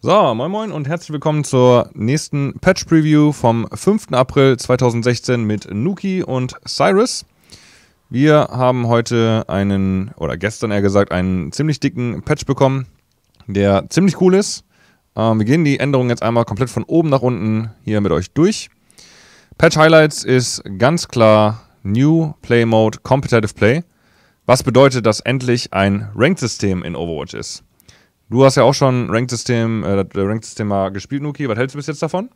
So, moin moin und herzlich willkommen zur nächsten Patch Preview vom 5. April 2016 mit Nuki und Cyrus. Wir haben heute einen, oder gestern eher gesagt, einen ziemlich dicken Patch bekommen, der ziemlich cool ist. Ähm, wir gehen die Änderungen jetzt einmal komplett von oben nach unten hier mit euch durch. Patch Highlights ist ganz klar New Play Mode Competitive Play, was bedeutet, dass endlich ein Ranked-System in Overwatch ist. Du hast ja auch schon Ranked-System, äh, äh Ranked-System mal gespielt, Nuki. Was hältst du bis jetzt davon?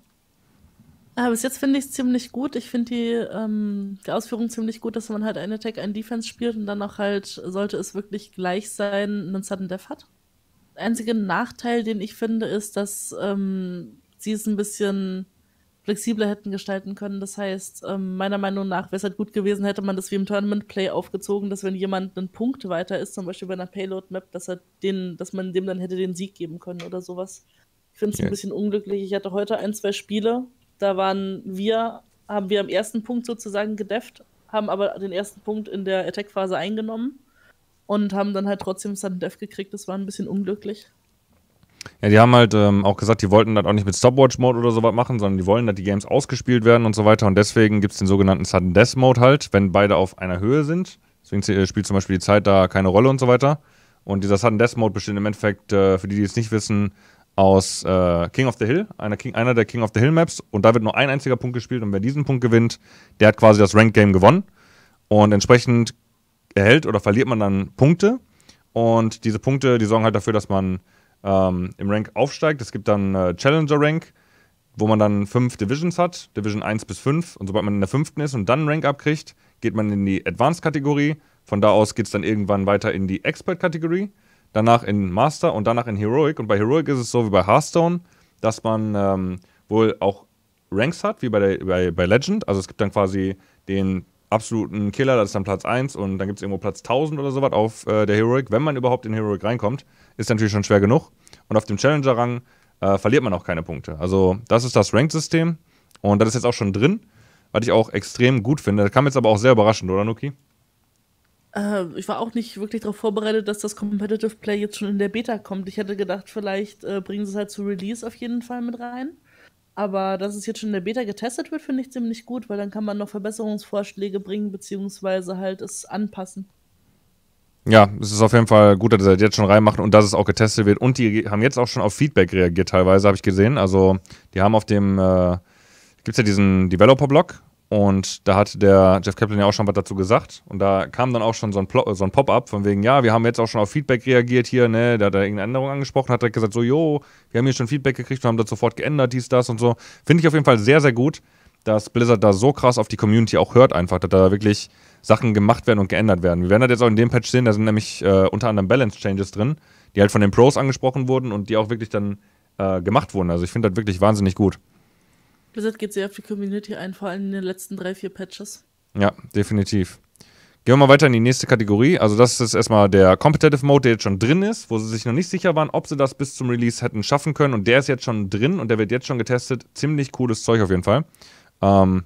Ah, bis jetzt finde ich es ziemlich gut. Ich finde die, ähm, die, Ausführung ziemlich gut, dass man halt eine Attack, einen Defense spielt und dann auch halt, sollte es wirklich gleich sein, einen Sudden Death hat. Einziger Nachteil, den ich finde, ist, dass ähm, sie es ein bisschen flexibler hätten gestalten können. Das heißt, ähm, meiner Meinung nach wäre es halt gut gewesen, hätte man das wie im Tournament Play aufgezogen, dass wenn jemand einen Punkt weiter ist, zum Beispiel bei einer Payload Map, dass er den, dass man dem dann hätte den Sieg geben können oder sowas. Ich finde es okay. ein bisschen unglücklich. Ich hatte heute ein, zwei Spiele, da waren wir, haben wir am ersten Punkt sozusagen gedefft, haben aber den ersten Punkt in der Attack-Phase eingenommen und haben dann halt trotzdem Sudden Death gekriegt. Das war ein bisschen unglücklich. Ja, die haben halt ähm, auch gesagt, die wollten das auch nicht mit Stopwatch-Mode oder sowas machen, sondern die wollen, dass die Games ausgespielt werden und so weiter. Und deswegen gibt es den sogenannten Sudden Death Mode halt, wenn beide auf einer Höhe sind. Deswegen äh, spielt zum Beispiel die Zeit da keine Rolle und so weiter. Und dieser Sudden Death Mode besteht im Endeffekt, äh, für die, die es nicht wissen, aus äh, King of the Hill, einer, King, einer der King of the Hill Maps. Und da wird nur ein einziger Punkt gespielt. Und wer diesen Punkt gewinnt, der hat quasi das Ranked Game gewonnen. Und entsprechend erhält oder verliert man dann Punkte. Und diese Punkte, die sorgen halt dafür, dass man ähm, im Rank aufsteigt. Es gibt dann äh, Challenger Rank, wo man dann fünf Divisions hat, Division 1 bis 5. Und sobald man in der fünften ist und dann Rank abkriegt, geht man in die Advanced-Kategorie. Von da aus geht es dann irgendwann weiter in die Expert-Kategorie, danach in Master und danach in Heroic. Und bei Heroic ist es so wie bei Hearthstone, dass man ähm, wohl auch Ranks hat, wie bei, der, bei, bei Legend. Also es gibt dann quasi den absoluten Killer, das ist dann Platz 1 und dann gibt es irgendwo Platz 1000 oder sowas auf äh, der Heroic, wenn man überhaupt in Heroic reinkommt ist natürlich schon schwer genug. Und auf dem Challenger-Rang äh, verliert man auch keine Punkte. Also das ist das Ranked-System und das ist jetzt auch schon drin, was ich auch extrem gut finde. Das kam jetzt aber auch sehr überraschend, oder Nuki? Äh, ich war auch nicht wirklich darauf vorbereitet, dass das Competitive Play jetzt schon in der Beta kommt. Ich hätte gedacht, vielleicht äh, bringen sie es halt zu Release auf jeden Fall mit rein. Aber dass es jetzt schon in der Beta getestet wird, finde ich ziemlich gut, weil dann kann man noch Verbesserungsvorschläge bringen, beziehungsweise halt es anpassen. Ja, es ist auf jeden Fall gut, dass ihr das jetzt schon reinmacht und dass es auch getestet wird. Und die haben jetzt auch schon auf Feedback reagiert, teilweise, habe ich gesehen. Also, die haben auf dem, äh, gibt es ja diesen Developer-Blog und da hat der Jeff Kaplan ja auch schon was dazu gesagt. Und da kam dann auch schon so ein, so ein Pop-up von wegen, ja, wir haben jetzt auch schon auf Feedback reagiert hier, ne? Da hat er irgendeine Änderung angesprochen, hat direkt gesagt, so, jo, wir haben hier schon Feedback gekriegt und haben das sofort geändert, dies, das und so. Finde ich auf jeden Fall sehr, sehr gut dass Blizzard da so krass auf die Community auch hört, einfach, dass da wirklich Sachen gemacht werden und geändert werden. Wir werden das jetzt auch in dem Patch sehen, da sind nämlich äh, unter anderem Balance-Changes drin, die halt von den Pros angesprochen wurden und die auch wirklich dann äh, gemacht wurden. Also ich finde das wirklich wahnsinnig gut. Blizzard geht sehr auf die Community ein, vor allem in den letzten drei, vier Patches. Ja, definitiv. Gehen wir mal weiter in die nächste Kategorie. Also, das ist erstmal der Competitive Mode, der jetzt schon drin ist, wo sie sich noch nicht sicher waren, ob sie das bis zum Release hätten schaffen können. Und der ist jetzt schon drin und der wird jetzt schon getestet. Ziemlich cooles Zeug auf jeden Fall. Ähm,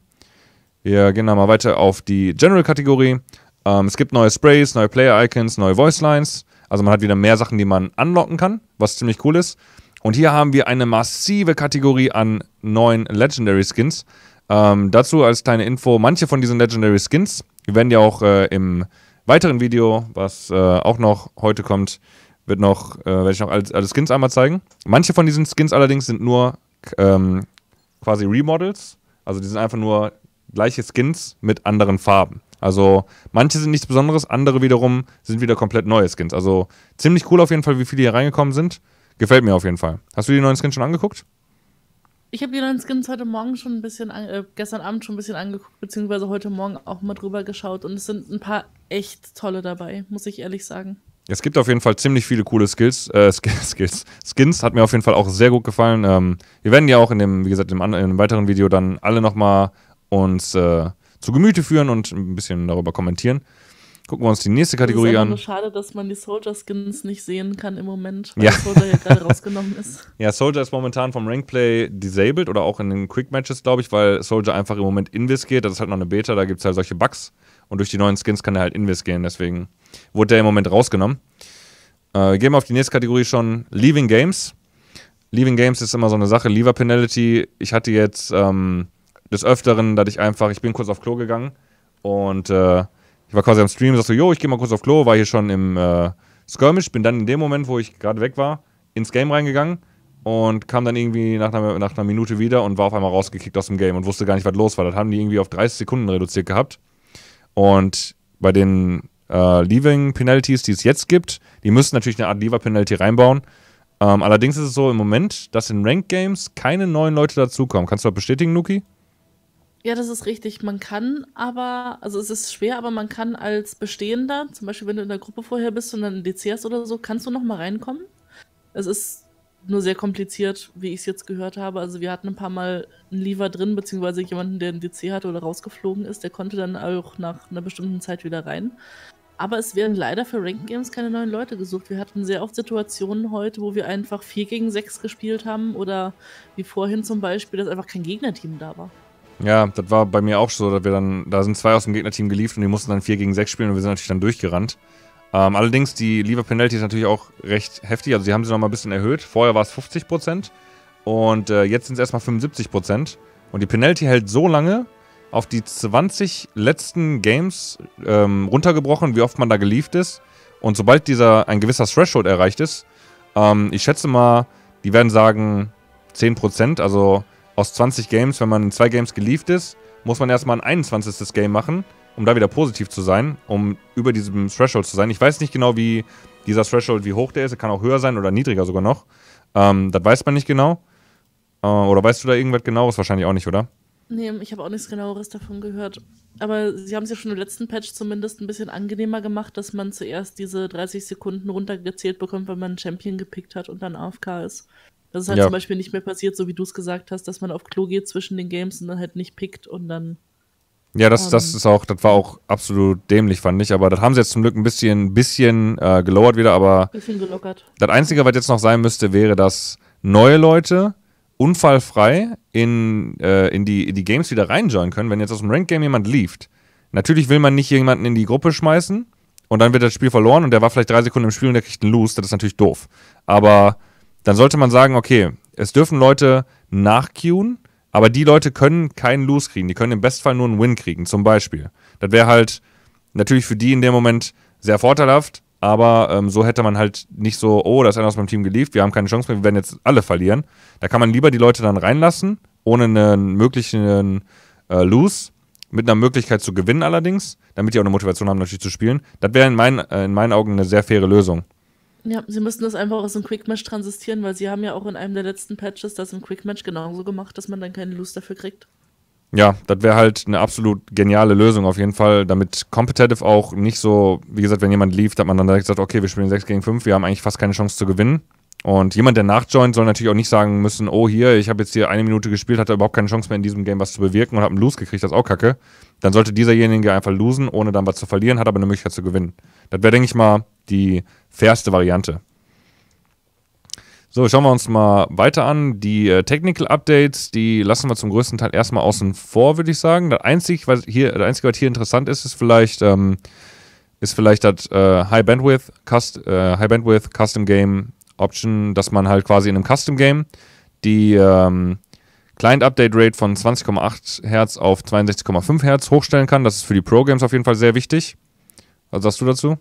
wir gehen da mal weiter auf die General-Kategorie. Ähm, es gibt neue Sprays, neue Player-Icons, neue Voice-Lines. Also man hat wieder mehr Sachen, die man unlocken kann, was ziemlich cool ist. Und hier haben wir eine massive Kategorie an neuen Legendary Skins. Ähm, dazu als kleine Info, manche von diesen Legendary Skins werden ja auch äh, im weiteren Video, was äh, auch noch heute kommt, wird noch, äh, werde ich noch alle, alle, Skins einmal zeigen. Manche von diesen Skins allerdings sind nur ähm, quasi Remodels also die sind einfach nur gleiche Skins mit anderen Farben. Also manche sind nichts Besonderes, andere wiederum sind wieder komplett neue Skins. Also ziemlich cool auf jeden Fall, wie viele hier reingekommen sind. Gefällt mir auf jeden Fall. Hast du die neuen Skins schon angeguckt? Ich habe die neuen Skins heute Morgen schon ein bisschen, äh, gestern Abend schon ein bisschen angeguckt, beziehungsweise heute Morgen auch mal drüber geschaut und es sind ein paar echt tolle dabei, muss ich ehrlich sagen. Es gibt auf jeden Fall ziemlich viele coole Skills, äh, Skills, Skins. Hat mir auf jeden Fall auch sehr gut gefallen. Ähm, wir werden ja auch in dem, wie gesagt, in einem weiteren Video dann alle nochmal uns äh, zu Gemüte führen und ein bisschen darüber kommentieren. Gucken wir uns die nächste Kategorie das ist an. Schade, dass man die Soldier Skins nicht sehen kann im Moment, weil ja. Soldier hier gerade rausgenommen ist. Ja, Soldier ist momentan vom Rankplay disabled oder auch in den Quick Matches, glaube ich, weil Soldier einfach im Moment invis geht. Das ist halt noch eine Beta, da gibt es halt solche Bugs. Und durch die neuen Skins kann er halt invis gehen, deswegen wurde der im Moment rausgenommen. Äh, gehen wir auf die nächste Kategorie schon: Leaving Games. Leaving Games ist immer so eine Sache. Lever Penalty. Ich hatte jetzt ähm, des Öfteren, dass ich einfach, ich bin kurz auf Klo gegangen und. Äh, war quasi am Stream, und sagst so, jo, ich gehe mal kurz auf Klo, war hier schon im äh, Skirmish, bin dann in dem Moment, wo ich gerade weg war, ins Game reingegangen und kam dann irgendwie nach einer, nach einer, Minute wieder und war auf einmal rausgekickt aus dem Game und wusste gar nicht, was los war. Das haben die irgendwie auf 30 Sekunden reduziert gehabt. Und bei den äh, Leaving Penalties, die es jetzt gibt, die müssen natürlich eine Art Lever Penalty reinbauen. Ähm, allerdings ist es so im Moment, dass in Ranked Games keine neuen Leute dazukommen. Kannst du das bestätigen, Nuki? Ja, das ist richtig. Man kann aber, also es ist schwer, aber man kann als Bestehender, zum Beispiel wenn du in der Gruppe vorher bist und dann ein DC hast oder so, kannst du nochmal reinkommen. Es ist nur sehr kompliziert, wie ich es jetzt gehört habe. Also wir hatten ein paar Mal einen Lever drin, beziehungsweise jemanden, der einen DC hatte oder rausgeflogen ist, der konnte dann auch nach einer bestimmten Zeit wieder rein. Aber es werden leider für Ranking Games keine neuen Leute gesucht. Wir hatten sehr oft Situationen heute, wo wir einfach 4 gegen 6 gespielt haben oder wie vorhin zum Beispiel, dass einfach kein Gegnerteam da war. Ja, das war bei mir auch so, dass wir dann, da sind zwei aus dem Gegnerteam geliefert und die mussten dann 4 gegen 6 spielen und wir sind natürlich dann durchgerannt. Ähm, allerdings, die Lever Penalty ist natürlich auch recht heftig, also sie haben sie nochmal ein bisschen erhöht. Vorher war es 50% und äh, jetzt sind es erstmal 75%. Und die Penalty hält so lange auf die 20 letzten Games ähm, runtergebrochen, wie oft man da gelieft ist. Und sobald dieser ein gewisser Threshold erreicht ist, ähm, ich schätze mal, die werden sagen 10%, also aus 20 Games, wenn man in zwei Games gelieft ist, muss man erstmal ein 21. Game machen, um da wieder positiv zu sein, um über diesem Threshold zu sein. Ich weiß nicht genau, wie dieser Threshold, wie hoch der ist. Er kann auch höher sein oder niedriger sogar noch. Ähm, das weiß man nicht genau. Äh, oder weißt du da irgendwas genaueres? Wahrscheinlich auch nicht, oder? Nee, ich habe auch nichts genaueres davon gehört. Aber sie haben es ja schon im letzten Patch zumindest ein bisschen angenehmer gemacht, dass man zuerst diese 30 Sekunden runtergezählt bekommt, wenn man einen Champion gepickt hat und dann AFK ist. Das ist halt ja. zum Beispiel nicht mehr passiert, so wie du es gesagt hast, dass man auf Klo geht zwischen den Games und dann halt nicht pickt und dann. Ja, das, ähm, das ist auch, das war auch absolut dämlich, fand ich. Aber das haben sie jetzt zum Glück ein bisschen, bisschen äh, gelowert wieder, aber. Bisschen gelockert. Das Einzige, was jetzt noch sein müsste, wäre, dass neue Leute unfallfrei in, äh, in, die, in die Games wieder reinjoinen können, wenn jetzt aus dem Ranked Game jemand lieft. Natürlich will man nicht jemanden in die Gruppe schmeißen und dann wird das Spiel verloren und der war vielleicht drei Sekunden im Spiel und der kriegt einen Lose, das ist natürlich doof. Aber dann sollte man sagen, okay, es dürfen Leute nachqueuen, aber die Leute können keinen Lose kriegen. Die können im Bestfall nur einen Win kriegen, zum Beispiel. Das wäre halt natürlich für die in dem Moment sehr vorteilhaft, aber ähm, so hätte man halt nicht so, oh, da ist einer aus meinem Team gelieft, wir haben keine Chance mehr, wir werden jetzt alle verlieren. Da kann man lieber die Leute dann reinlassen, ohne einen möglichen äh, Lose, mit einer Möglichkeit zu gewinnen allerdings, damit die auch eine Motivation haben, natürlich zu spielen. Das wäre in, mein, äh, in meinen Augen eine sehr faire Lösung. Ja, sie müssten das einfach aus dem Quickmatch transistieren, weil sie haben ja auch in einem der letzten Patches das im Quickmatch genauso gemacht, dass man dann keine Lust dafür kriegt. Ja, das wäre halt eine absolut geniale Lösung auf jeden Fall, damit Competitive auch nicht so, wie gesagt, wenn jemand lief, dass man dann direkt sagt, okay, wir spielen 6 gegen 5, wir haben eigentlich fast keine Chance zu gewinnen. Und jemand, der nachjoint, soll natürlich auch nicht sagen müssen, oh hier, ich habe jetzt hier eine Minute gespielt, hatte überhaupt keine Chance mehr in diesem Game was zu bewirken und habe einen Lose gekriegt, das ist auch kacke. Dann sollte dieserjenige einfach losen, ohne dann was zu verlieren, hat aber eine Möglichkeit zu gewinnen. Das wäre, denke ich mal, die fairste Variante. So, schauen wir uns mal weiter an. Die äh, Technical Updates, die lassen wir zum größten Teil erstmal außen vor, würde ich sagen. Das Einzige, was hier, das Einzige, was hier interessant ist, ist vielleicht, ähm, ist vielleicht das äh, High Bandwidth, Cust, äh, High Bandwidth Custom Game Option, dass man halt quasi in einem Custom Game die ähm, Client Update Rate von 20,8 Hertz auf 62,5 Hertz hochstellen kann. Das ist für die Pro Games auf jeden Fall sehr wichtig. Was sagst du dazu?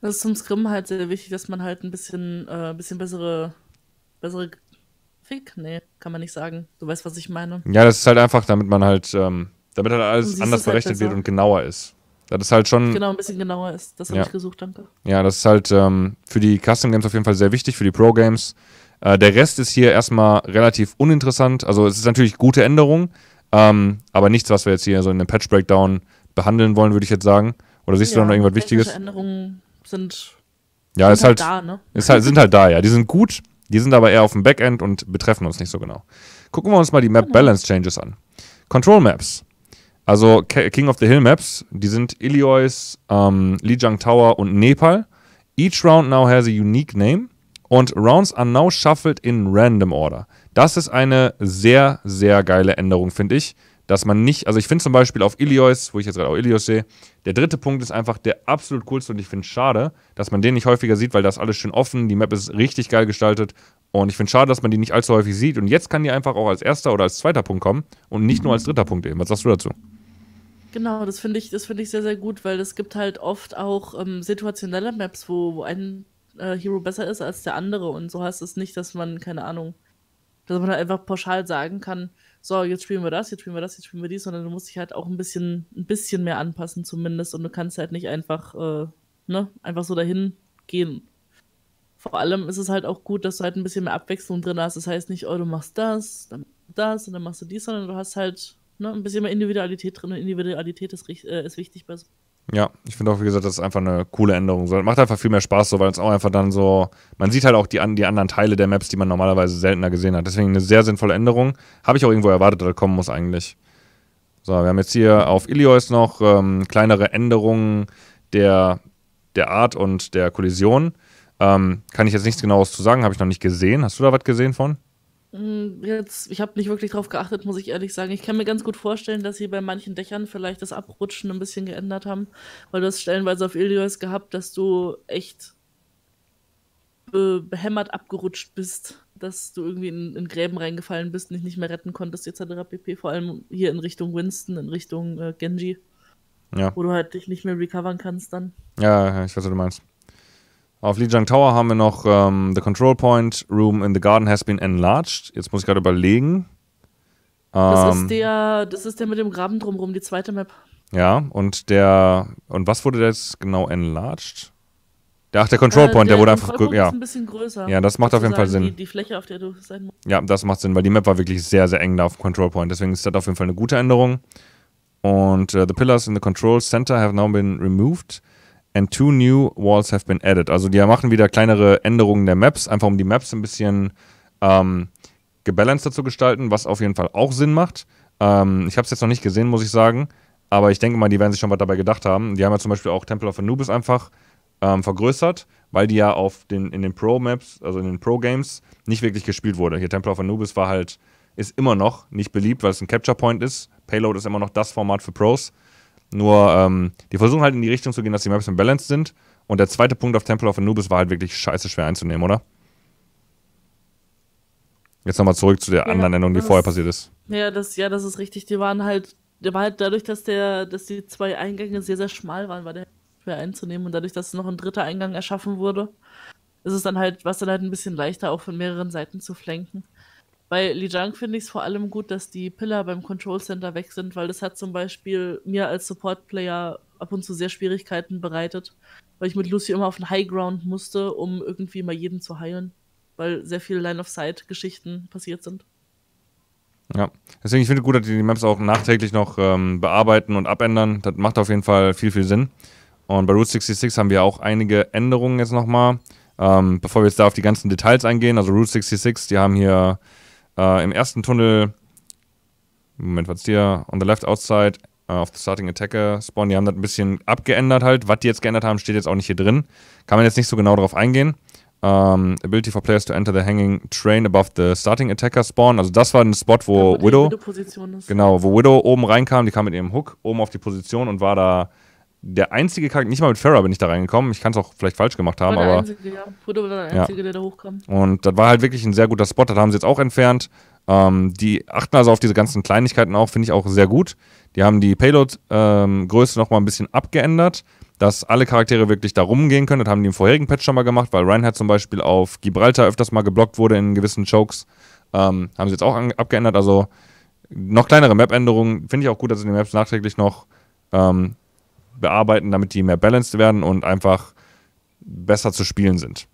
Das ist zum Scrim halt sehr wichtig, dass man halt ein bisschen, äh, bisschen bessere, bessere Fick, nee, kann man nicht sagen. Du weißt, was ich meine. Ja, das ist halt einfach, damit man halt, ähm, damit halt alles anders halt berechnet besser. wird und genauer ist. Das ist halt schon. Genau, ein bisschen genauer ist. Das habe ja. ich gesucht, danke. Ja, das ist halt ähm, für die Custom Games auf jeden Fall sehr wichtig, für die Pro Games. Äh, der Rest ist hier erstmal relativ uninteressant. Also, es ist natürlich gute Änderung, ähm, aber nichts, was wir jetzt hier so in einem Patch Breakdown behandeln wollen, würde ich jetzt sagen. Oder siehst ja, du da noch irgendwas Wichtiges? Änderungen sind. Ja, sind ist halt, halt da, ne? Ist halt, sind halt da, ja. Die sind gut, die sind aber eher auf dem Backend und betreffen uns nicht so genau. Gucken wir uns mal die Map genau. Balance Changes an. Control Maps. Also King of the Hill Maps, die sind Illinois, ähm, Lijiang Tower und Nepal. Each round now has a unique name und Rounds are now shuffled in random order. Das ist eine sehr, sehr geile Änderung, finde ich. Dass man nicht, also ich finde zum Beispiel auf Illinois, wo ich jetzt gerade auch Illinois sehe, der dritte Punkt ist einfach der absolut coolste und ich finde es schade, dass man den nicht häufiger sieht, weil das alles schön offen, die Map ist richtig geil gestaltet und ich finde es schade, dass man die nicht allzu häufig sieht und jetzt kann die einfach auch als erster oder als zweiter Punkt kommen und nicht nur als dritter Punkt eben. Was sagst du dazu? Genau, das finde ich, das ich sehr, sehr gut, weil es gibt halt oft auch ähm, situationelle Maps, wo, wo ein äh, Hero besser ist als der andere und so heißt es nicht, dass man, keine Ahnung, dass man halt einfach pauschal sagen kann, so, jetzt spielen wir das, jetzt spielen wir das, jetzt spielen wir dies, sondern du musst dich halt auch ein bisschen, ein bisschen mehr anpassen zumindest und du kannst halt nicht einfach, äh, ne, einfach so dahin gehen. Vor allem ist es halt auch gut, dass du halt ein bisschen mehr Abwechslung drin hast. Das heißt nicht, oh, du machst das, dann das und dann machst du dies, sondern du hast halt ne, ein bisschen mehr Individualität drin und Individualität ist, äh, ist wichtig bei so. Ja, ich finde auch, wie gesagt, das ist einfach eine coole Änderung. So, macht einfach viel mehr Spaß, so, weil es auch einfach dann so, man sieht halt auch die, die anderen Teile der Maps, die man normalerweise seltener gesehen hat. Deswegen eine sehr sinnvolle Änderung. Habe ich auch irgendwo erwartet, dass das kommen muss eigentlich. So, wir haben jetzt hier auf Illiois noch ähm, kleinere Änderungen der, der Art und der Kollision. Ähm, kann ich jetzt nichts genaues zu sagen, habe ich noch nicht gesehen. Hast du da was gesehen von? Hm, jetzt, ich habe nicht wirklich darauf geachtet, muss ich ehrlich sagen. Ich kann mir ganz gut vorstellen, dass sie bei manchen Dächern vielleicht das Abrutschen ein bisschen geändert haben, weil du hast stellenweise auf Ilios gehabt, dass du echt be äh, behämmert abgerutscht bist, dass du irgendwie in, in Gräben reingefallen bist, dich nicht mehr retten konntest, etc. pp. Vor allem hier in Richtung Winston, in Richtung äh, Genji. Ja. Wo du halt dich nicht mehr recovern kannst dann. Ja, ich weiß, was du meinst. Auf Lijiang Tower haben wir noch ähm, The Control Point, Room in the Garden has been enlarged. Jetzt muss ich gerade überlegen. Ähm, das, ist der, das ist der mit dem Graben drumherum, die zweite Map. Ja, und der. Und was wurde jetzt genau enlarged? Ach, der Control äh, Point, äh, der, der, wurde einfach ja. Ist ein bisschen größer. Ja, das macht auf jeden Fall Sinn. Die, die, Fläche, auf der du sein musst. Ja, das macht Sinn, weil die Map war wirklich sehr, sehr eng da auf dem Control Point. Deswegen ist das auf jeden Fall eine gute Änderung. Und uh, the pillars in the control center have now been removed and two new walls have been added. Also die machen wieder kleinere Änderungen der Maps, einfach um die Maps ein bisschen ähm, gebalancer zu gestalten, was auf jeden Fall auch Sinn macht. Ähm, ich habe es jetzt noch nicht gesehen, muss ich sagen, aber ich denke mal, die werden sich schon was dabei gedacht haben. Die haben ja zum Beispiel auch Temple of Anubis einfach ähm, vergrößert, weil die ja auf den, in den Pro-Maps, also in den Pro-Games, nicht wirklich gespielt wurde. Hier Temple of Anubis war halt, ist immer noch nicht beliebt, weil es ein Capture Point ist. Payload ist immer noch das Format für Pros. Nur, ähm, die versuchen halt in die Richtung zu gehen, dass die Maps im Balance sind. Und der zweite Punkt auf Temple of Anubis war halt wirklich scheiße schwer einzunehmen, oder? Jetzt nochmal zurück zu der ja, anderen Änderung, die vorher passiert ist. Ja das, ja, das ist richtig. Die waren halt, der war halt dadurch, dass der, dass die zwei Eingänge sehr, sehr schmal waren, war der schwer einzunehmen. Und dadurch, dass noch ein dritter Eingang erschaffen wurde, ist es dann halt, war es dann halt ein bisschen leichter, auch von mehreren Seiten zu flanken. Bei Lijang finde ich es vor allem gut, dass die Pillar beim Control Center weg sind, weil das hat zum Beispiel mir als Support-Player ab und zu sehr Schwierigkeiten bereitet, weil ich mit Lucy immer auf den High Ground musste, um irgendwie mal jeden zu heilen, weil sehr viele Line-of-Sight-Geschichten passiert sind. Ja, deswegen, ich finde gut, dass die, die Maps auch nachträglich noch ähm, bearbeiten und abändern. Das macht auf jeden Fall viel, viel Sinn. Und bei Route 66 haben wir auch einige Änderungen jetzt nochmal. Ähm, bevor wir jetzt da auf die ganzen Details eingehen, also Route 66, die haben hier äh, Im ersten Tunnel, Moment, was ist hier? On the left outside uh, of the starting attacker spawn. Die haben das ein bisschen abgeändert halt. Was die jetzt geändert haben, steht jetzt auch nicht hier drin. Kann man jetzt nicht so genau darauf eingehen. Um, ähm, ability for players to enter the hanging train above the starting attacker spawn. Also das war ein Spot, wo ja, Widow, Widow genau, wo Widow oben reinkam. Die kam mit ihrem Hook oben auf die Position und war da der einzige Charakter, nicht mal mit Farah bin ich da reingekommen. Ich kann es auch vielleicht falsch gemacht haben, aber. der Einzige, der da hochkam. Und das war halt wirklich ein sehr guter Spot. Das haben sie jetzt auch entfernt. Ähm, die achten also auf diese ganzen Kleinigkeiten auch, finde ich auch sehr gut. Die haben die Payload-Größe ähm, nochmal ein bisschen abgeändert, dass alle Charaktere wirklich da rumgehen können. Das haben die im vorherigen Patch schon mal gemacht, weil Reinhardt zum Beispiel auf Gibraltar öfters mal geblockt wurde in gewissen Chokes. Ähm, haben sie jetzt auch abgeändert. Also noch kleinere Map-Änderungen. Finde ich auch gut, dass sie die Maps nachträglich noch ähm, bearbeiten, damit die mehr balanced werden und einfach besser zu spielen sind.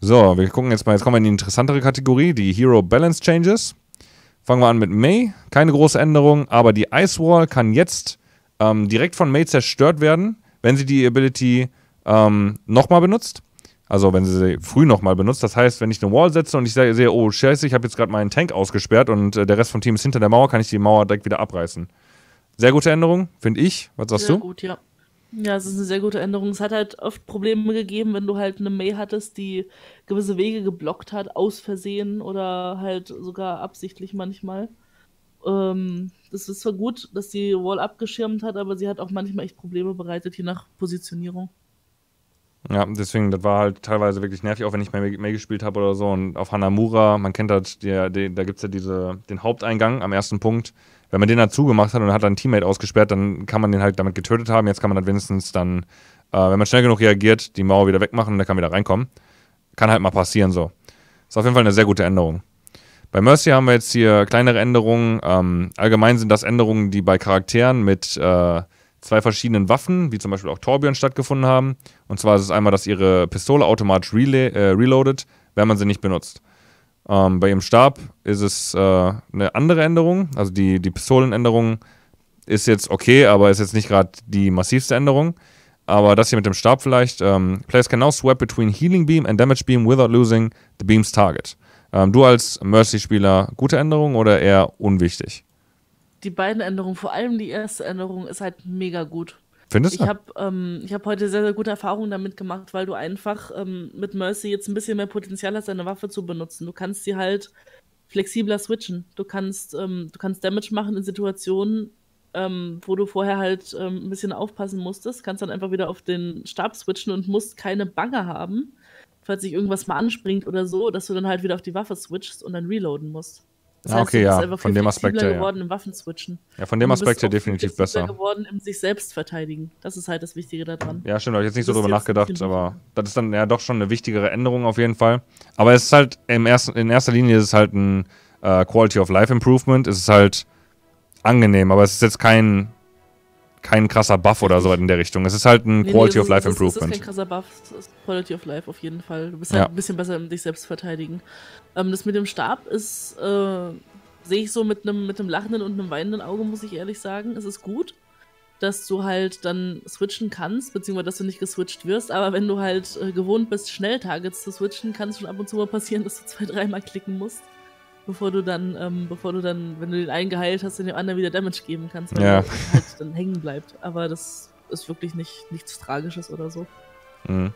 So, wir gucken jetzt mal, jetzt kommen wir in die interessantere Kategorie, die Hero Balance Changes. Fangen wir an mit May. Keine große Änderung, aber die Ice Wall kann jetzt ähm, direkt von May zerstört werden, wenn sie die Ability ähm, nochmal benutzt. Also wenn sie sie früh nochmal benutzt. Das heißt, wenn ich eine Wall setze und ich sehe, oh scheiße, ich habe jetzt gerade meinen Tank ausgesperrt und äh, der Rest vom Team ist hinter der Mauer, kann ich die Mauer direkt wieder abreißen. Sehr gute Änderung, finde ich. Was sagst sehr du? gut, ja. Ja, es ist eine sehr gute Änderung. Es hat halt oft Probleme gegeben, wenn du halt eine May hattest, die gewisse Wege geblockt hat, aus Versehen oder halt sogar absichtlich manchmal. Ähm, das ist zwar gut, dass sie Wall abgeschirmt hat, aber sie hat auch manchmal echt Probleme bereitet, je nach Positionierung. Ja, deswegen, das war halt teilweise wirklich nervig, auch wenn ich mehr, mehr gespielt habe oder so. Und auf Hanamura, man kennt das, der, der, da gibt es ja diese, den Haupteingang am ersten Punkt wenn man den dann zugemacht hat und hat dann einen Teammate ausgesperrt, dann kann man den halt damit getötet haben. Jetzt kann man dann wenigstens dann, äh, wenn man schnell genug reagiert, die Mauer wieder wegmachen und der kann wieder reinkommen. Kann halt mal passieren so. Ist auf jeden Fall eine sehr gute Änderung. Bei Mercy haben wir jetzt hier kleinere Änderungen. Ähm, allgemein sind das Änderungen, die bei Charakteren mit äh, zwei verschiedenen Waffen, wie zum Beispiel auch Torbjörn, stattgefunden haben. Und zwar ist es einmal, dass ihre Pistole automatisch äh, reloadet, wenn man sie nicht benutzt. Ähm, bei ihrem Stab ist es äh, eine andere Änderung. Also die, die Pistolenänderung ist jetzt okay, aber ist jetzt nicht gerade die massivste Änderung. Aber das hier mit dem Stab vielleicht. Ähm, Players can now swap between Healing Beam and Damage Beam without losing the Beam's target. Ähm, du als Mercy-Spieler, gute Änderung oder eher unwichtig? Die beiden Änderungen, vor allem die erste Änderung, ist halt mega gut. Findest du? Ähm, ich habe ähm, hab heute sehr, sehr gute Erfahrungen damit gemacht, weil du einfach ähm, mit Mercy jetzt ein bisschen mehr Potenzial hast, deine Waffe zu benutzen. Du kannst sie halt flexibler switchen. Du kannst, ähm, du kannst Damage machen in Situationen, ähm, wo du vorher halt ähm, ein bisschen aufpassen musstest. Kannst dann einfach wieder auf den Stab switchen und musst keine Bange haben, falls sich irgendwas mal anspringt oder so, dass du dann halt wieder auf die Waffe switchst und dann reloaden musst. Das heißt, okay, ja, von dem Aspekt her. geworden ja. im Waffen switchen. Ja, von dem Aspekt her definitiv besser. geworden im sich selbst verteidigen. Das ist halt das Wichtige daran. Ja, stimmt, habe ich jetzt nicht so drüber nachgedacht, aber das ist dann ja doch schon eine wichtigere Änderung auf jeden Fall. Aber es ist halt im ersten, in erster Linie ist es halt ein äh, Quality of Life Improvement. Es ist halt angenehm, aber es ist jetzt kein kein krasser Buff oder so in der Richtung. Es ist halt ein nee, Quality nee, of Life Improvement. Es ist kein krasser Buff, es ist Quality of Life auf jeden Fall. Du bist halt ja. ein bisschen besser im dich selbst verteidigen. Ähm, das mit dem Stab ist, äh, sehe ich so mit einem mit lachenden und einem weinenden Auge, muss ich ehrlich sagen. Es ist gut, dass du halt dann switchen kannst, beziehungsweise dass du nicht geswitcht wirst, aber wenn du halt äh, gewohnt bist, schnell Targets zu switchen, kann es schon ab und zu mal passieren, dass du zwei, dreimal klicken musst bevor du dann, ähm, bevor du dann, wenn du den einen geheilt hast, den dem anderen wieder Damage geben kannst, weil ja. er halt dann hängen bleibt. Aber das ist wirklich nicht, nichts Tragisches oder so. Mhm.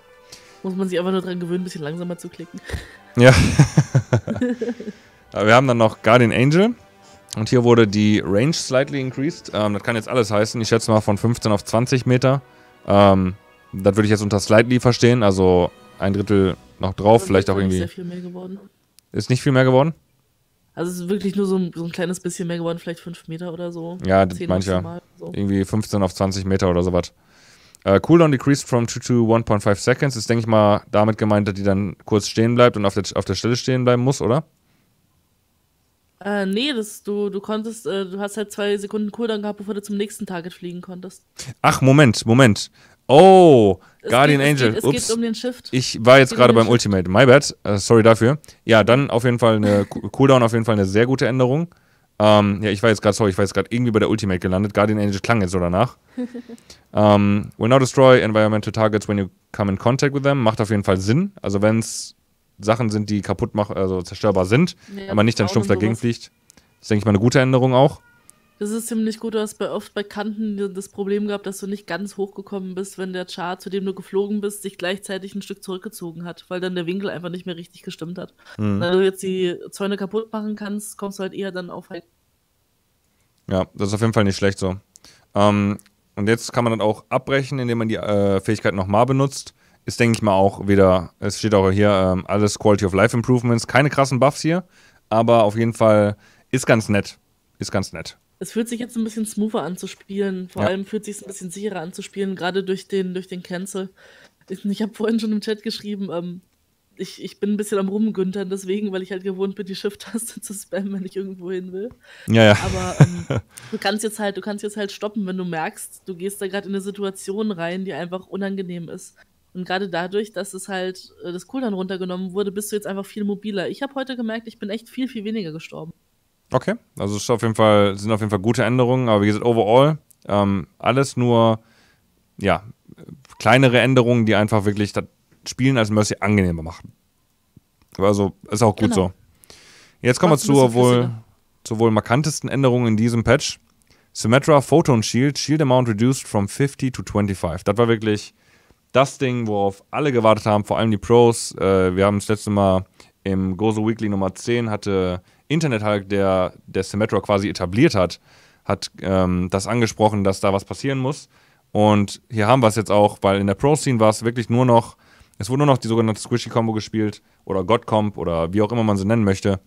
Muss man sich einfach nur daran gewöhnen, ein bisschen langsamer zu klicken. Ja. Wir haben dann noch Guardian Angel. Und hier wurde die Range slightly increased. Ähm, das kann jetzt alles heißen. Ich schätze mal von 15 auf 20 Meter. Ähm, das würde ich jetzt unter slightly verstehen. Also ein Drittel noch drauf, vielleicht auch irgendwie. Ist nicht viel mehr geworden. Ist nicht viel mehr geworden? Also es ist wirklich nur so ein, so ein kleines bisschen mehr geworden, vielleicht 5 Meter oder so. Ja, das meint ja. So. Irgendwie 15 auf 20 Meter oder sowas. Uh, Cooldown decreased from 2 to 1.5 seconds. Ist, denke ich mal, damit gemeint, dass die dann kurz stehen bleibt und auf der, auf der Stelle stehen bleiben muss, oder? Äh, nee, das, du, du konntest, äh, du hast halt zwei Sekunden Cooldown gehabt, bevor du zum nächsten Target fliegen konntest. Ach, Moment, Moment. Oh, es Guardian geht, Angel. Es, geht, es Ups. geht um den Shift. Ich war jetzt gerade um beim Shift. Ultimate. My bad. Uh, sorry dafür. Ja, dann auf jeden Fall eine Cooldown, auf jeden Fall eine sehr gute Änderung. Ähm, ja, ich war jetzt gerade, sorry, ich war jetzt gerade irgendwie bei der Ultimate gelandet. Guardian Angel klang jetzt so danach. um, ähm, will not destroy environmental targets when you come in contact with them. Macht auf jeden Fall Sinn. Also wenn es Sachen sind, die kaputt machen, also zerstörbar sind, ja, aber nicht dann stumpf dagegen fliegt. Das ist, denke ich mal, eine gute Änderung auch. Das ist ziemlich gut. Du hast bei oft bei Kanten das Problem gehabt, dass du nicht ganz hochgekommen bist, wenn der Chart, zu dem du geflogen bist, sich gleichzeitig ein Stück zurückgezogen hat, weil dann der Winkel einfach nicht mehr richtig gestimmt hat. Mhm. Wenn du jetzt die Zäune kaputt machen kannst, kommst du halt eher dann auf halt. Ja, das ist auf jeden Fall nicht schlecht so. Ähm, und jetzt kann man dann auch abbrechen, indem man die äh, Fähigkeit nochmal benutzt. Ist, denke ich mal, auch wieder, es steht auch hier, ähm, alles Quality of Life Improvements. Keine krassen Buffs hier, aber auf jeden Fall ist ganz nett. Ist ganz nett. Es fühlt sich jetzt ein bisschen smoother an zu spielen. Vor ja. allem fühlt sich ein bisschen sicherer anzuspielen, gerade durch den, durch den Cancel. Ich, ich habe vorhin schon im Chat geschrieben, ähm, ich, ich bin ein bisschen am Rumgüntern deswegen, weil ich halt gewohnt bin, die Shift-Taste zu spammen, wenn ich irgendwo hin will. Ja, ja. Aber ähm, du kannst jetzt halt, du kannst jetzt halt stoppen, wenn du merkst, du gehst da gerade in eine Situation rein, die einfach unangenehm ist. Und gerade dadurch, dass es halt äh, das Cooldown runtergenommen wurde, bist du jetzt einfach viel mobiler. Ich habe heute gemerkt, ich bin echt viel, viel weniger gestorben. Okay, also es auf jeden Fall, sind auf jeden Fall gute Änderungen, aber wie gesagt, overall ähm, alles nur ja, kleinere Änderungen, die einfach wirklich das Spielen als Mercy angenehmer machen. Also ist auch gut genau. so. Jetzt kommen wir zur wohl, zur wohl markantesten Änderung in diesem Patch. Symmetra Photon Shield, Shield Amount reduced from 50 to 25. Das war wirklich das Ding, worauf alle gewartet haben, vor allem die Pros. Äh, wir haben das letzte Mal im Gozo Weekly Nummer 10 hatte Internet halt, der, der Symmetra quasi etabliert hat, hat ähm, das angesprochen, dass da was passieren muss. Und hier haben wir es jetzt auch, weil in der Pro-Scene war es wirklich nur noch, es wurde nur noch die sogenannte Squishy-Combo gespielt oder God-Comp oder wie auch immer man sie nennen möchte.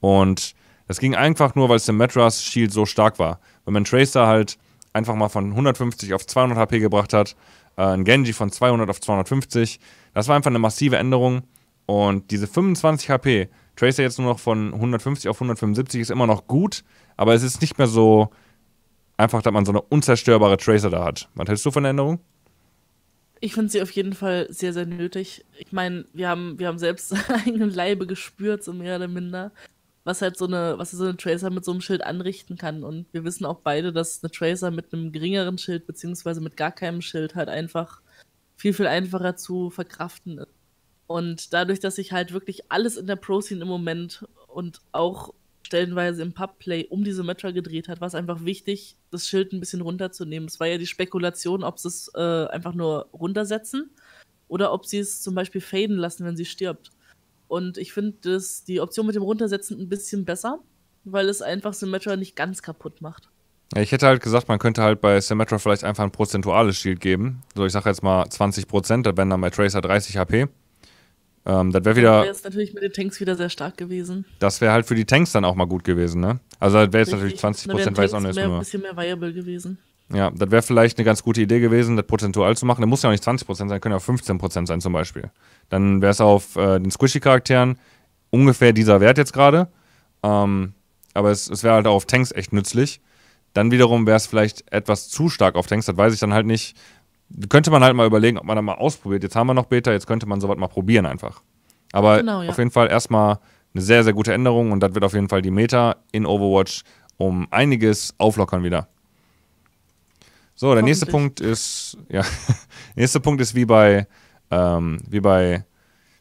Und das ging einfach nur, weil Symmetras Shield so stark war. Wenn man Tracer halt einfach mal von 150 auf 200 HP gebracht hat, äh, ein Genji von 200 auf 250, das war einfach eine massive Änderung. Und diese 25 HP, Tracer jetzt nur noch von 150 auf 175 ist immer noch gut, aber es ist nicht mehr so einfach, dass man so eine unzerstörbare Tracer da hat. Was hältst du von der Änderung? Ich finde sie auf jeden Fall sehr, sehr nötig. Ich meine, wir haben, wir haben selbst eigenen Leibe gespürt, so mehr oder minder, was halt so eine, was so eine Tracer mit so einem Schild anrichten kann. Und wir wissen auch beide, dass eine Tracer mit einem geringeren Schild, beziehungsweise mit gar keinem Schild halt einfach viel, viel einfacher zu verkraften ist. Und dadurch, dass ich halt wirklich alles in der Pro-Scene im Moment und auch stellenweise im Pub-Play um diese Metra gedreht hat, war es einfach wichtig, das Schild ein bisschen runterzunehmen. Es war ja die Spekulation, ob sie es äh, einfach nur runtersetzen oder ob sie es zum Beispiel faden lassen, wenn sie stirbt. Und ich finde die Option mit dem Runtersetzen ein bisschen besser, weil es einfach Symmetra nicht ganz kaputt macht. ich hätte halt gesagt, man könnte halt bei Symmetra vielleicht einfach ein prozentuales Shield geben. So, ich sage jetzt mal 20%, da wären dann bei Tracer 30 HP. Ähm, das wäre wieder. wäre jetzt natürlich mit den Tanks wieder sehr stark gewesen. Das wäre halt für die Tanks dann auch mal gut gewesen, ne? Also, das wäre jetzt natürlich 20 Prozent, weil auch nicht nur. ein bisschen mehr viable gewesen. Ja, das wäre vielleicht eine ganz gute Idee gewesen, das prozentual zu machen. Das muss ja auch nicht 20 Prozent sein, können ja auch 15 Prozent sein zum Beispiel. Dann wäre es auf äh, den Squishy-Charakteren ungefähr dieser Wert jetzt gerade. Ähm, aber es, es wäre halt auch auf Tanks echt nützlich. Dann wiederum wäre es vielleicht etwas zu stark auf Tanks, das weiß ich dann halt nicht, könnte man halt mal überlegen, ob man da mal ausprobiert. Jetzt haben wir noch Beta, jetzt könnte man sowas mal probieren einfach. Aber genau, ja. auf jeden Fall erstmal eine sehr, sehr gute Änderung und das wird auf jeden Fall die Meta in Overwatch um einiges auflockern wieder. So, der nächste Punkt ist, ja, nächste Punkt ist wie bei, ähm, wie bei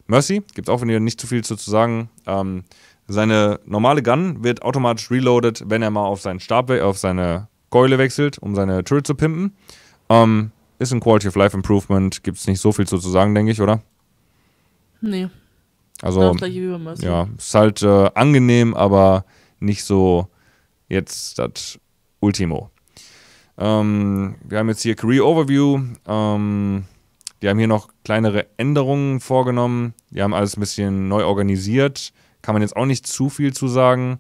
Mercy, gibt es auch wieder nicht zu viel zu, zu sagen. Ähm, seine normale Gun wird automatisch reloaded, wenn er mal auf seinen Stab, auf seine Keule wechselt, um seine Turret zu pimpen. Ähm, ist ein Quality of Life Improvement, gibt es nicht so viel zu, zu sagen, denke ich, oder? Nee. Also, ja, ist halt äh, angenehm, aber nicht so jetzt das Ultimo. Ähm, wir haben jetzt hier Career Overview. Ähm, die haben hier noch kleinere Änderungen vorgenommen. Die haben alles ein bisschen neu organisiert. Kann man jetzt auch nicht zu viel zu sagen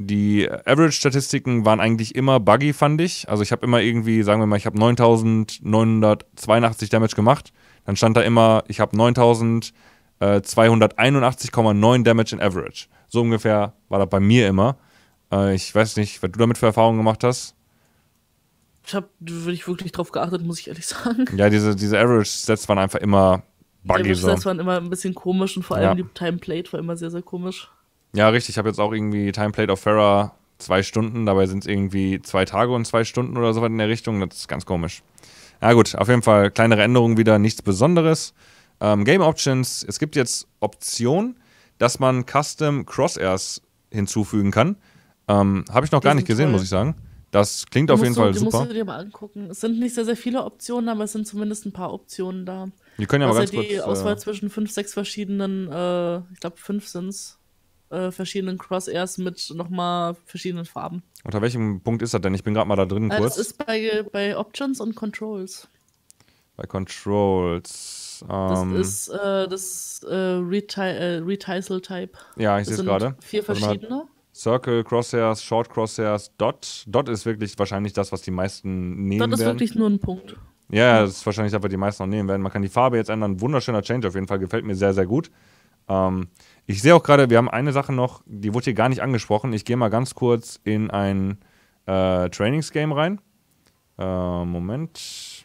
die Average-Statistiken waren eigentlich immer buggy, fand ich. Also ich habe immer irgendwie, sagen wir mal, ich habe 9982 Damage gemacht. Dann stand da immer, ich habe 9281,9 äh, Damage in Average. So ungefähr war das bei mir immer. Äh, ich weiß nicht, was du damit für Erfahrungen gemacht hast. Ich habe nicht wirklich drauf geachtet, muss ich ehrlich sagen. Ja, diese, diese Average-Sets waren einfach immer buggy. Die Average-Sets so. waren immer ein bisschen komisch und vor allem ja. die Time Played war immer sehr, sehr komisch. Ja, richtig. Ich habe jetzt auch irgendwie Timeplate of Farah zwei Stunden. Dabei sind es irgendwie zwei Tage und zwei Stunden oder so was in der Richtung. Das ist ganz komisch. Na gut, auf jeden Fall kleinere Änderungen wieder, nichts Besonderes. Ähm, Game Options. Es gibt jetzt Optionen, dass man Custom Crosshairs hinzufügen kann. Ähm, habe ich noch Die gar nicht gesehen, toll. muss ich sagen. Das klingt auf jeden du, Fall super. Musst du dir mal angucken. Es sind nicht sehr, sehr viele Optionen, aber es sind zumindest ein paar Optionen da. Wir können ja mal ganz ja die kurz. Die äh, Auswahl äh, zwischen fünf, sechs verschiedenen, äh, ich glaube fünf es, äh, verschiedenen Crosshairs mit nochmal verschiedenen Farben. Unter welchem Punkt ist das denn? Ich bin gerade mal da drin äh, kurz. Das ist bei, bei Options und Controls. Bei Controls. Ähm, das ist äh, das äh, Reti äh, Retitle Type. Ja, ich sehe es gerade. Vier verschiedene. Circle, Crosshairs, Short Crosshairs, Dot. Dot ist wirklich wahrscheinlich das, was die meisten nehmen Dot ist wirklich nur ein Punkt. Ja, das ist wahrscheinlich das, was die meisten noch nehmen werden. Man kann die Farbe jetzt ändern. Wunderschöner Change auf jeden Fall. Gefällt mir sehr, sehr gut. Ähm, ich sehe auch gerade, wir haben eine Sache noch, die wurde hier gar nicht angesprochen. Ich gehe mal ganz kurz in ein äh, Trainingsgame rein. Äh, Moment.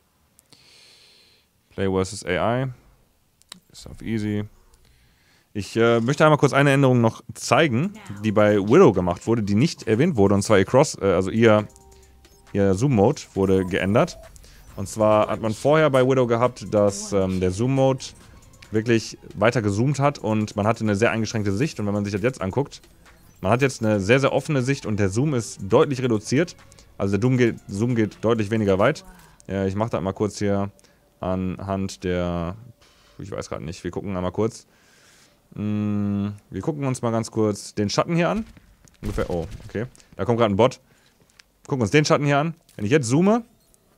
Play versus AI. Ist auf easy. Ich äh, möchte einmal kurz eine Änderung noch zeigen, die bei Widow gemacht wurde, die nicht erwähnt wurde. Und zwar ihr Cross, äh, also ihr, ihr Zoom-Mode wurde geändert. Und zwar hat man vorher bei Widow gehabt, dass ähm, der Zoom-Mode wirklich weiter gezoomt hat und man hatte eine sehr eingeschränkte Sicht. Und wenn man sich das jetzt anguckt, man hat jetzt eine sehr, sehr offene Sicht und der Zoom ist deutlich reduziert. Also der Zoom geht, Zoom geht deutlich weniger weit. Äh, ich mache das mal kurz hier anhand der... Ich weiß gerade nicht, wir gucken einmal kurz. Mm, wir gucken uns mal ganz kurz den Schatten hier an. Ungefähr, oh, okay. Da kommt gerade ein Bot. Gucken uns den Schatten hier an. Wenn ich jetzt zoome,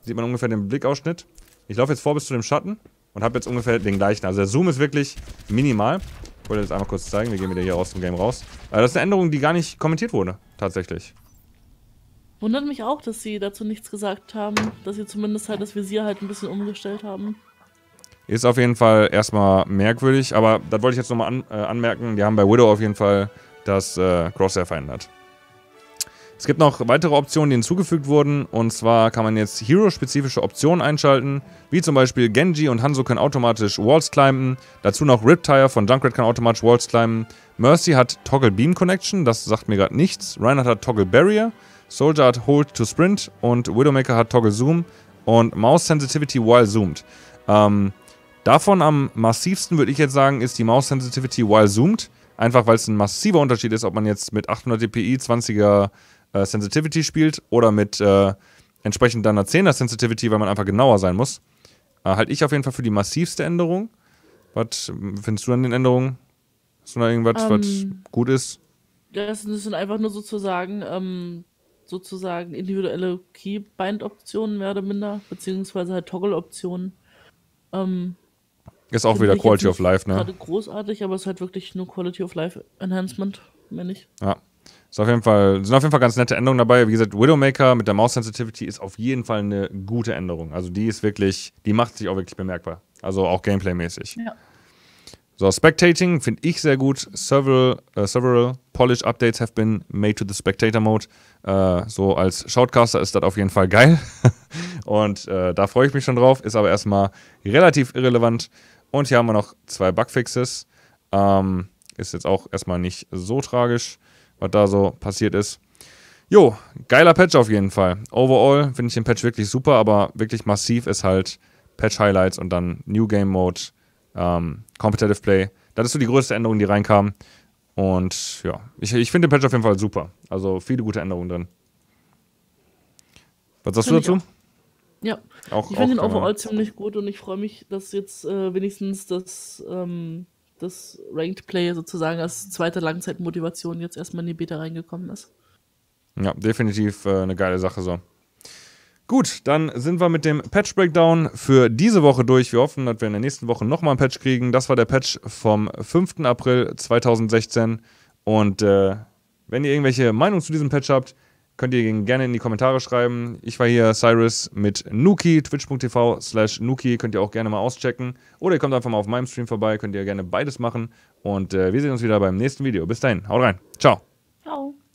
sieht man ungefähr den Blickausschnitt. Ich laufe jetzt vor bis zu dem Schatten und habe jetzt ungefähr den gleichen. Also der Zoom ist wirklich minimal. Ich wollte jetzt einmal kurz zeigen. Wir gehen wieder hier aus dem Game raus. Aber äh, das ist eine Änderung, die gar nicht kommentiert wurde, tatsächlich. Wundert mich auch, dass sie dazu nichts gesagt haben, dass sie zumindest halt das Visier halt ein bisschen umgestellt haben. Ist auf jeden Fall erstmal merkwürdig, aber das wollte ich jetzt nochmal an, äh, anmerken. Die haben bei Widow auf jeden Fall das äh, Crosshair verändert. Es gibt noch weitere Optionen, die hinzugefügt wurden. Und zwar kann man jetzt Hero-spezifische Optionen einschalten, wie zum Beispiel Genji und Hanzo können automatisch Walls climben. Dazu noch Riptire von Junkrat kann automatisch Walls climben. Mercy hat Toggle Beam Connection, das sagt mir gerade nichts. Reinhardt hat Toggle Barrier. Soldier hat Hold to Sprint und Widowmaker hat Toggle Zoom und Mouse Sensitivity while zoomed. Ähm, davon am massivsten würde ich jetzt sagen, ist die Mouse Sensitivity while zoomed. Einfach weil es ein massiver Unterschied ist, ob man jetzt mit 800 dpi 20er äh, Sensitivity spielt oder mit äh, entsprechend dann einer 10er Sensitivity, weil man einfach genauer sein muss. Äh, halt ich auf jeden Fall für die massivste Änderung. Was findest du an den Änderungen? Hast du da irgendwas, ähm, was gut ist? Das sind einfach nur sozusagen, ähm, sozusagen individuelle Keybind-Optionen, mehr oder minder, beziehungsweise halt Toggle-Optionen. Ähm, ist auch wieder Quality of Life, ne? Gerade großartig, aber es ist halt wirklich nur Quality of Life Enhancement, wenn nicht. Ja. Ist auf jeden Fall, sind auf jeden Fall ganz nette Änderungen dabei. Wie gesagt, Widowmaker mit der Mouse sensitivity ist auf jeden Fall eine gute Änderung. Also die ist wirklich, die macht sich auch wirklich bemerkbar. Also auch gameplaymäßig. Ja. So, Spectating finde ich sehr gut. Several, uh, several Polish Updates have been made to the Spectator Mode. Uh, so als Shoutcaster ist das auf jeden Fall geil. Und uh, da freue ich mich schon drauf. Ist aber erstmal relativ irrelevant. Und hier haben wir noch zwei Bugfixes. Um, ähm, ist jetzt auch erstmal nicht so tragisch was da so passiert ist. Jo, geiler Patch auf jeden Fall. Overall finde ich den Patch wirklich super, aber wirklich massiv ist halt Patch Highlights und dann New Game Mode, ähm, Competitive Play. Das ist so die größte Änderung, die reinkam. Und ja, ich, ich finde den Patch auf jeden Fall super. Also viele gute Änderungen drin. Was sagst Find du dazu? Ja, auch, ich finde den Overall ziemlich gut und ich freue mich, dass jetzt äh, wenigstens das ähm, das Ranked Play sozusagen als zweite Langzeitmotivation jetzt erstmal in die Beta reingekommen ist. Ja, definitiv äh, eine geile Sache so. Gut, dann sind wir mit dem Patch Breakdown für diese Woche durch. Wir hoffen, dass wir in der nächsten Woche nochmal einen Patch kriegen. Das war der Patch vom 5. April 2016. Und äh, wenn ihr irgendwelche Meinungen zu diesem Patch habt, Könnt ihr gerne in die Kommentare schreiben. Ich war hier, Cyrus, mit Nuki, twitch.tv slash Nuki. Könnt ihr auch gerne mal auschecken. Oder ihr kommt einfach mal auf meinem Stream vorbei. Könnt ihr gerne beides machen. Und äh, wir sehen uns wieder beim nächsten Video. Bis dahin, haut rein. Ciao. Ciao.